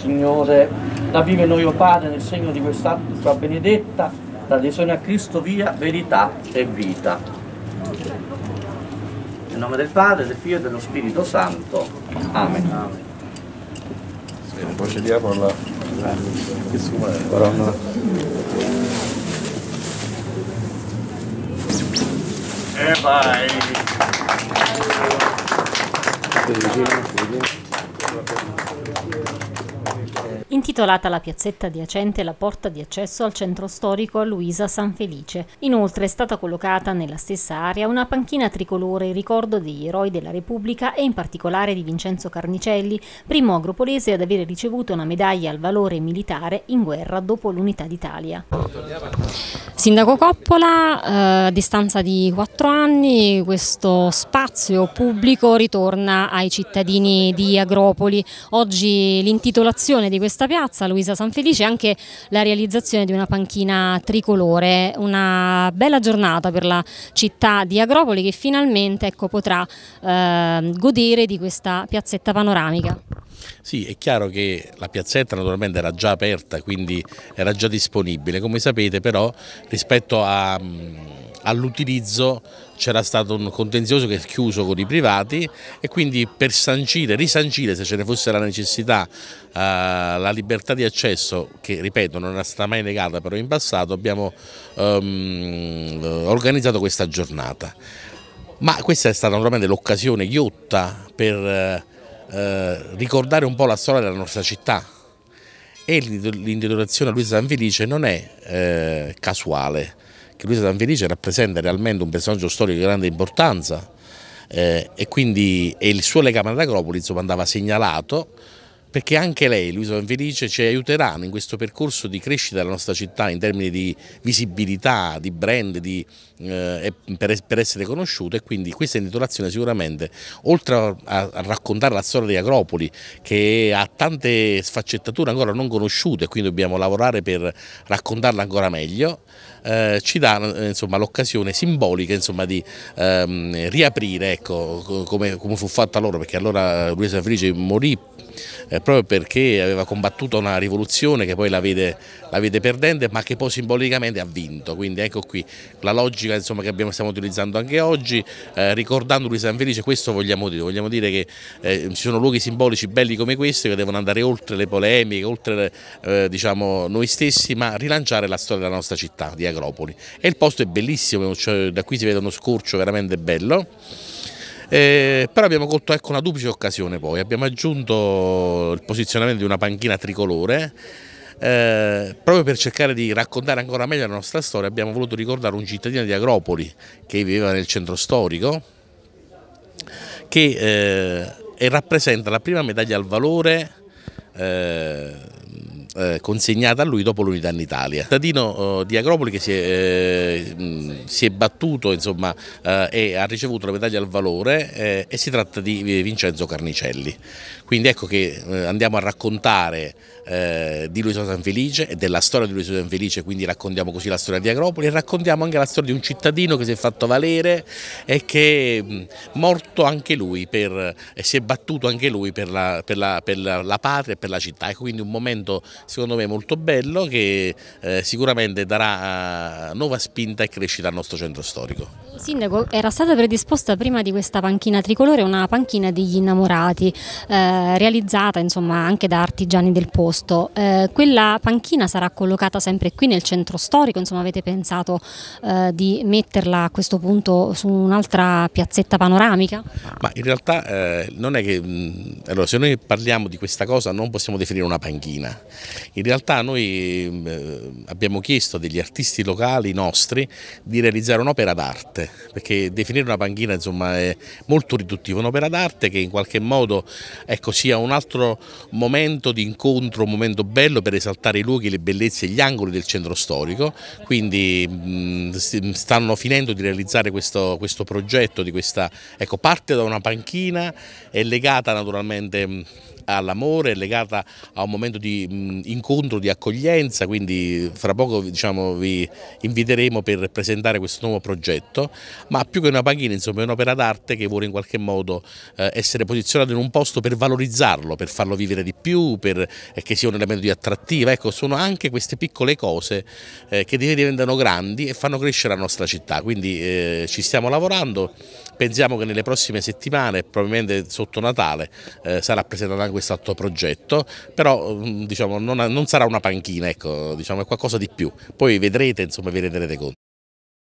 Signore la vive noi, o oh Padre, nel segno di questa tua benedetta, l'adesione a Cristo, via, verità e vita. Nel nome del Padre, del Figlio e dello Spirito Santo. Amen. Amen. Se procediamo alla parola. E vai! Thank you intitolata la piazzetta adiacente la porta di accesso al centro storico a Luisa San Felice. Inoltre è stata collocata nella stessa area una panchina tricolore in ricordo degli eroi della Repubblica e in particolare di Vincenzo Carnicelli, primo agropolese ad avere ricevuto una medaglia al valore militare in guerra dopo l'Unità d'Italia. Sindaco Coppola, eh, a distanza di quattro anni questo spazio pubblico ritorna ai cittadini di Agropoli. Oggi l'intitolazione di questa questa piazza Luisa Sanfelice anche la realizzazione di una panchina tricolore, una bella giornata per la città di Agropoli che finalmente ecco, potrà eh, godere di questa piazzetta panoramica. Sì, è chiaro che la piazzetta naturalmente era già aperta, quindi era già disponibile. Come sapete però rispetto all'utilizzo c'era stato un contenzioso che è chiuso con i privati e quindi per sancire, risancire se ce ne fosse la necessità eh, la libertà di accesso che ripeto non era stata mai negata però in passato abbiamo ehm, organizzato questa giornata ma questa è stata naturalmente l'occasione ghiotta per eh, eh, ricordare un po' la storia della nostra città e l'intitolazione a Luisa Sanfelice non è eh, casuale, che Luisa Sanfelice rappresenta realmente un personaggio storico di grande importanza eh, e quindi e il suo legame all'Acropoli andava segnalato perché anche lei, Luisa Felice, ci aiuteranno in questo percorso di crescita della nostra città in termini di visibilità, di brand, di, eh, per, per, essere conosciuto e quindi questa intitolazione sicuramente, oltre a, a, raccontare la storia di Agropoli che ha tante sfaccettature ancora non conosciute e quindi dobbiamo lavorare per raccontarla ancora meglio, eh, ci dà eh, l'occasione simbolica insomma, di ehm, riaprire ecco, come, come fu fatta loro, perché allora eh, Luisa Felice morì eh, proprio perché aveva combattuto una rivoluzione che poi la vede, la vede, perdente ma che poi simbolicamente ha vinto, quindi ecco qui la logica insomma, che abbiamo, stiamo utilizzando anche oggi, eh, ricordando Luisa Felice, questo vogliamo dire, vogliamo dire che eh, ci sono luoghi simbolici belli come questo che devono andare oltre le polemiche, oltre eh, diciamo, noi stessi ma rilanciare la storia della nostra città di Agropoli e il posto è bellissimo, cioè, da qui si vede uno scorcio veramente bello. Eh, però abbiamo colto ecco, una duplice occasione poi, abbiamo aggiunto il posizionamento di una panchina tricolore eh, proprio per cercare di raccontare ancora meglio la nostra storia abbiamo voluto ricordare un cittadino di Agropoli che viveva nel centro storico che eh, rappresenta la prima medaglia al valore eh, eh, consegnata a lui dopo l'unità in Italia. Il cittadino eh, di Agropoli che si è, mh, eh, mm, si è battuto insomma, eh, e ha ricevuto la medaglia al valore eh, e si tratta di Vincenzo Carnicelli. Quindi ecco che andiamo a raccontare di Luiso Sanfelice e della storia di Luiso Sanfelice, quindi raccontiamo così la storia di Agropoli e raccontiamo anche la storia di un cittadino che si è fatto valere e che è mm, morto anche lui per, e si è battuto anche lui per la, per la, per la, la patria e per la città. Ecco quindi un momento secondo me molto bello che eh, sicuramente darà eh, nuova spinta e crescita al nostro centro storico. Sindaco, era stata predisposta prima di questa panchina tricolore una panchina degli innamorati, eh, realizzata insomma, anche da artigiani del posto. Eh, quella panchina sarà collocata sempre qui nel centro storico, insomma, avete pensato eh, di metterla a questo punto su un'altra piazzetta panoramica? Ma in realtà eh, non è che... Mh, mm, allora, se noi parliamo di questa cosa non possiamo definire una panchina. In realtà noi mm, eh, abbiamo chiesto a degli artisti locali nostri di realizzare un'opera d'arte, perché definire una panchina insomma, è molto riduttivo, un'opera d'arte che in qualche modo ecco, sia un altro momento di incontro, un momento bello per esaltare i luoghi, le bellezze e gli angoli del centro storico, quindi mm, stanno finendo di realizzare questo, questo progetto, di questa, ecco, parte da una panchina, è legata naturalmente mm, all'amore, è legata a un momento di mh, incontro, di accoglienza, quindi fra poco diciamo, vi inviteremo per presentare questo nuovo progetto, ma più che una panchina insomma, è un'opera d'arte che vuole in qualche modo eh, essere posizionata in un posto per valorizzarlo, per farlo vivere di più, per eh, che sia un elemento di attrattiva, ecco sono anche queste piccole cose eh, che diventano grandi e fanno crescere la nostra città, quindi eh, ci stiamo lavorando, pensiamo che nelle prossime settimane, probabilmente sotto Natale, eh, sarà presentata anche quest'altro progetto, però mm, diciamo, non, non, sarà una panchina, ecco, diciamo, è qualcosa di più. Poi vedrete, insomma, vi renderete conto.